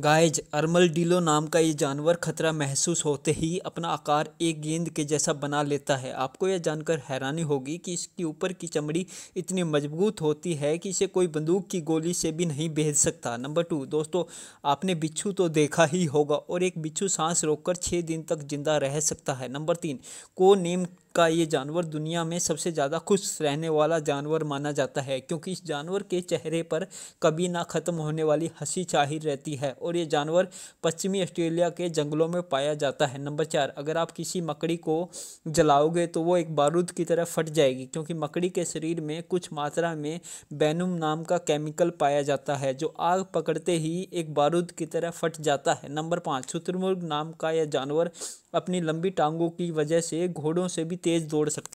guys डीलो नाम का ये जानवर खतरा महसूस होते ही अपना आकार एक गेंद के जैसा बना लेता है आपको यह जानकर हैरानी होगी कि इसकी ऊपर की चमड़ी इतनी मजबूत होती है कि इसे कोई बंदूक की गोली से भी नहीं भेज सकता नंबर टू दोस्तों आपने बिच्छू तो देखा ही होगा और एक बिच्छू सांस रोककर छः दिन तक जिंदा रह सकता है नंबर तीन को नेम का ये जानवर दुनिया में सबसे ज़्यादा खुश रहने वाला जानवर माना जाता है क्योंकि इस जानवर के चेहरे पर कभी ना ख़त्म होने वाली हंसी चाहिर रहती है और ये जानवर पश्चिमी ऑस्ट्रेलिया के जंगलों में पाया जाता है नंबर चार अगर आप किसी मकड़ी को जलाओगे तो वो एक बारूद की तरह फट जाएगी क्योंकि मकड़ी के शरीर में कुछ मात्रा में बैनुम नाम का केमिकल पाया जाता है जो आग पकड़ते ही एक बारूद की तरह फट जाता है नंबर पाँच शुतुरमुर्ग नाम का यह जानवर अपनी लंबी टांगों की वजह से घोड़ों से भी तेज़ दौड़ सकते